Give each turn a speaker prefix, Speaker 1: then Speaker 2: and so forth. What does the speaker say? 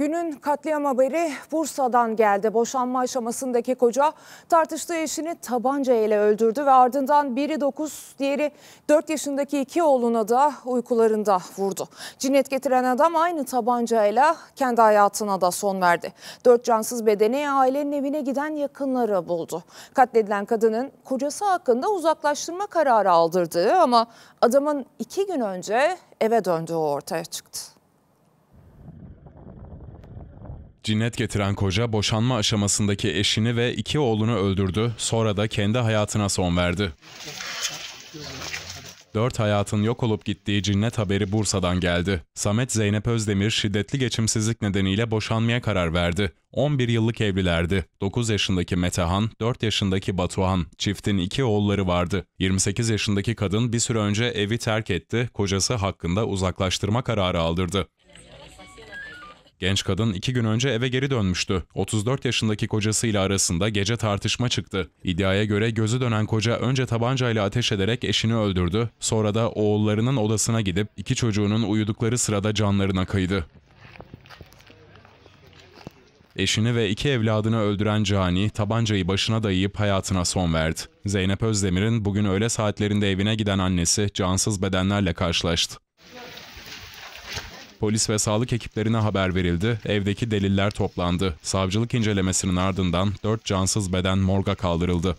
Speaker 1: Günün katliam haberi Bursa'dan geldi. Boşanma aşamasındaki koca tartıştığı eşini tabanca ile öldürdü ve ardından biri 9, diğeri 4 yaşındaki iki oğluna da uykularında vurdu. Cinnet getiren adam aynı tabanca ile kendi hayatına da son verdi. Dört cansız bedeni ailenin evine giden yakınları buldu. Katledilen kadının kocası hakkında uzaklaştırma kararı aldırdığı ama adamın iki gün önce eve döndüğü ortaya çıktı.
Speaker 2: Cinnet getiren koca boşanma aşamasındaki eşini ve iki oğlunu öldürdü, sonra da kendi hayatına son verdi. Dört hayatın yok olup gittiği cinnet haberi Bursa'dan geldi. Samet Zeynep Özdemir şiddetli geçimsizlik nedeniyle boşanmaya karar verdi. 11 yıllık evlilerdi. 9 yaşındaki Metehan, 4 yaşındaki Batuhan, çiftin iki oğulları vardı. 28 yaşındaki kadın bir süre önce evi terk etti, kocası hakkında uzaklaştırma kararı aldırdı. Genç kadın iki gün önce eve geri dönmüştü. 34 yaşındaki kocasıyla arasında gece tartışma çıktı. İddiaya göre gözü dönen koca önce tabancayla ateş ederek eşini öldürdü. Sonra da oğullarının odasına gidip iki çocuğunun uyudukları sırada canlarına kıydı. Eşini ve iki evladını öldüren Cani, tabancayı başına dayayıp hayatına son verdi. Zeynep Özdemir'in bugün öğle saatlerinde evine giden annesi cansız bedenlerle karşılaştı. Polis ve sağlık ekiplerine haber verildi, evdeki deliller toplandı. Savcılık incelemesinin ardından 4 cansız beden morga kaldırıldı.